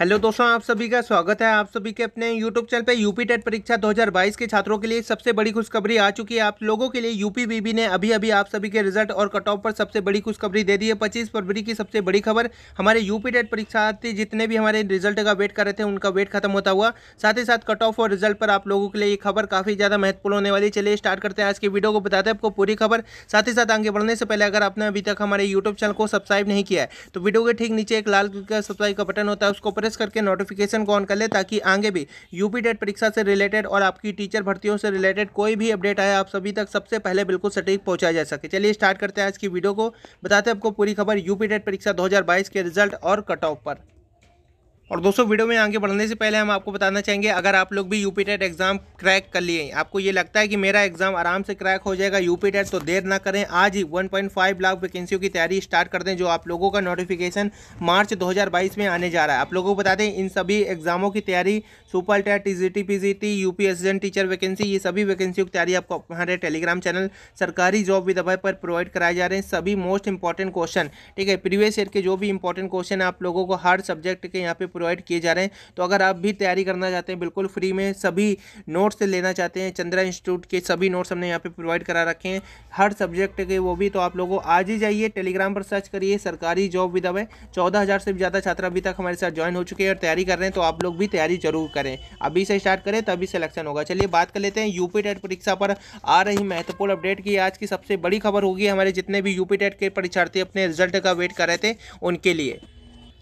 hello दोस्तों आप सभी का स्वागत है आप सभी के अपने यूट्यूब चैनल पे यूपी टेट परीक्षा 2022 के छात्रों के लिए सबसे बड़ी खुशखबरी आ चुकी है आप लोगों के लिए यूपी बीबी ने अभी अभी आप सभी के रिजल्ट और कट ऑफ पर सबसे बड़ी खुशखबरी दे दी है 25 फरवरी की सबसे बड़ी खबर हमारे यूपी टेट परीक्षार्थी जितने भी हमारे रिजल्ट का वेट कर रहे थे उनका वेट खत्म होता हुआ साथ ही साथ कट ऑफ और रिजल्ट पर आप लोगों के लिए ये खबर काफ़ी ज़्यादा महत्वपूर्ण होने वाली चलिए स्टार्ट करते हैं आज की वीडियो को बताते हैं आपको पूरी खबर साथ ही साथ आगे बढ़ने से पहले अगर आपने अभी तक हमारे यूट्यूब चैनल को सब्सक्राइब नहीं किया है तो वीडियो के ठीक नीचे एक लाल का सब्सक्राइब का बटन होता है उसको प्रेस करके नोटिफिकेशन को ऑन कर ले ताकि आगे भी यूपी डेट परीक्षा से रिलेटेड और आपकी टीचर भर्तियों से रिलेटेड कोई भी अपडेट आए आप सभी तक सबसे पहले बिल्कुल सटीक पहुंचा जा सके चलिए स्टार्ट करते हैं आज की वीडियो को बताते हैं आपको पूरी खबर यूपी डेट परीक्षा दो के रिजल्ट और कट ऑफ पर और दोस्तों वीडियो में आगे बढ़ने से पहले हम आपको बताना चाहेंगे अगर आप लोग भी यूपी टेट एग्ज़ाम क्रैक कर लिए आपको ये लगता है कि मेरा एग्ज़ाम आराम से क्रैक हो जाएगा यूपी टेट तो देर ना करें आज ही 1.5 लाख वैकेंसियों की तैयारी स्टार्ट कर दें जो आप लोगों का नोटिफिकेशन मार्च 2022 में आने जा रहा है आप लोगों को बता दें इन सभी एग्ज़ामों की तैयारी super TET T G T P G T U P teacher vacancy ये सभी वैकेंसियों की तैयारी आपको हमारे टेलीग्राम चैनल सरकारी जॉब विधवा पर प्रोवाइड कराए जा रहे हैं सभी मोस्ट इंपॉर्टेंट क्वेश्चन ठीक है प्रीवियस ईयर के जो भी इंपॉर्टेंट क्वेश्चन है आप लोगों को हर सब्जेक्ट के यहाँ पे प्रोवाइड किए जा रहे हैं तो अगर आप भी तैयारी करना चाहते हैं बिल्कुल फ्री में सभी नोट्स लेना चाहते हैं चंद्रा इंस्टीट्यूट के सभी नोट्स हमने यहाँ पर प्रोवाइड करा रखे हैं हर सब्जेक्ट के वो भी तो आप लोगों आज ही जाइए टेलीग्राम पर सर्च करिए सरकारी जॉब भी में चौदह हज़ार से भी ज़्यादा छात्र अभी तक हमारे साथ ज्वाइन हो चुके हैं और तैयारी कर रहे हैं तो आप लोग भी तैयारी जरूर करें अभी से स्टार्ट करें तभी सिलेक्शन होगा चलिए बात कर लेते हैं यूपी टेट परीक्षा पर आ रही महत्वपूर्ण अपडेट की आज की सबसे बड़ी खबर होगी हमारे जितने भी यूपी टेट के परीक्षार्थी अपने रिजल्ट का वेट कर रहे थे उनके लिए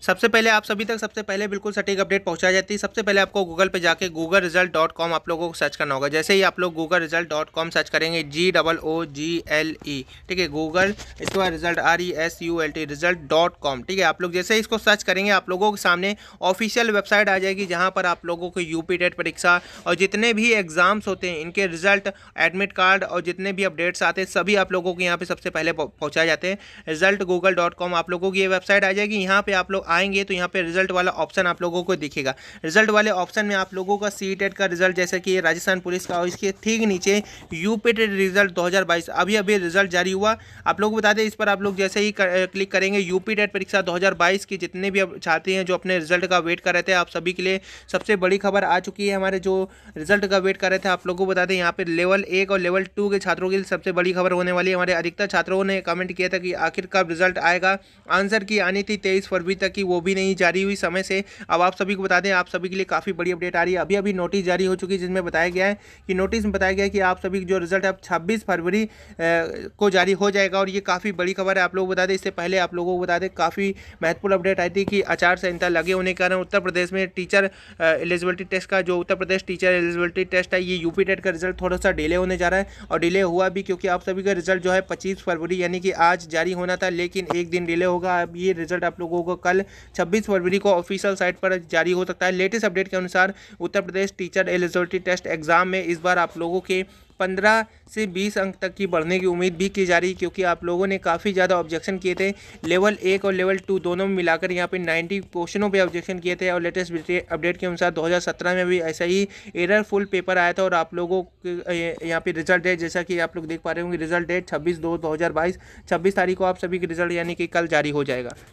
सबसे पहले आप सभी तक सबसे पहले बिल्कुल सटीक अपडेट पहुंचा जाती है सबसे पहले आपको गूगल पे जाके गूगल रिजल्ट डॉट कॉम आप लोगों को सर्च करना होगा जैसे ही आप लोग Google result dot com search करेंगे G double O G L E ठीक है गूगल इसके बाद result R E S U L T result dot com ठीक है आप लोग जैसे ही इसको सर्च करेंगे आप लोगों के सामने ऑफिशियल वेबसाइट आ जाएगी जहाँ पर आप लोगों को यू पी टेट परीक्षा और जितने भी एग्जाम्स होते हैं इनके रिजल्ट एडमिट कार्ड और जितने भी अपडेट्स आते हैं सभी आप लोगों को यहाँ पर सबसे पहले पहुँचाए जाते हैं रिजल्ट गूगल डॉट कॉम आप लोगों की ये वेबसाइट आ जाएगी यहाँ पर आप लोग आएंगे तो यहाँ पे रिजल्ट वाला ऑप्शन आप लोगों को दिखेगा रिजल्ट वाले ऑप्शन में आप लोगों का सी e e का रिजल्ट जैसे कि राजस्थान पुलिस का और इसके ठीक नीचे यूपीटेड रिजल्ट 2022 अभी अभी रिजल्ट जारी हुआ आप लोग बता दें इस पर आप लोग जैसे ही कर, क्लिक करेंगे यूपी टेट e परीक्षा 2022 के जितने भी छात्री हैं जो अपने रिजल्ट का वेट कर रहे थे आप सभी के लिए सबसे बड़ी खबर आ चुकी है हमारे जो रिजल्ट का वेट कर रहे थे आप लोगों को बता दें यहाँ पर लेवल एक और लेवल टू के छात्रों के लिए सबसे बड़ी खबर होने वाली है हमारे अधिकतर छात्रों ने कमेंट किया था कि आखिर कब रिजल्ट आएगा आंसर की आनी थी तेईस फरवरी तक की वो भी नहीं जारी हुई समय से अब आप सभी को बता दें आप सभी के लिए काफ़ी बड़ी अपडेट आ रही है अभी अभी नोटिस जारी हो चुकी है जिसमें बताया गया है कि नोटिस में बताया गया है कि आप सभी जो रिजल्ट अब छब्बीस फरवरी को जारी हो जाएगा और ये काफ़ी बड़ी खबर है आप लोग बता दें इससे पहले आप लोगों को बता दें काफ़ी महत्वपूर्ण अपडेट आई थी कि आचार संहिता लगे होने के कारण उत्तर प्रदेश में टीचर एलिजिबिलिटी टेस्ट का जो Uttar Pradesh teacher eligibility test है ये यूपी टेट का रिजल्ट थोड़ा सा डिले होने जा रहा है और डिले हुआ भी क्योंकि आप सभी का रिजल्ट जो है पच्चीस फरवरी यानी कि आज जारी होना था लेकिन एक दिन डिले होगा अब ये रिजल्ट आप लोगों को कल छब्बीस 26 फरवरी को ऑफिशियल साइट पर जारी हो सकता है लेटेस्ट अपडेट के अनुसार Uttar Pradesh teacher eligibility test exam में इस बार आप लोगों के पंद्रह से बीस अंक तक की बढ़ने की उम्मीद भी की जा रही है क्योंकि आप लोगों ने काफ़ी ज़्यादा ऑब्जेक्शन किए थे लेवल एक और लेवल टू दोनों में मिलाकर यहाँ पे 90 क्वेश्चनों पे ऑब्जेक्शन किए थे और लेटेस्ट अपडेट के अनुसार 2017 में भी ऐसा ही एरर फुल पेपर आया था और आप लोगों के यहाँ पे रिजल्ट डेट जैसा कि आप लोग देख पा रहे होंगे रिजल्ट डेट छब्बीस दो दो हजार तारीख को आप सभी के रिजल्ट यानी कि कल जारी हो जाएगा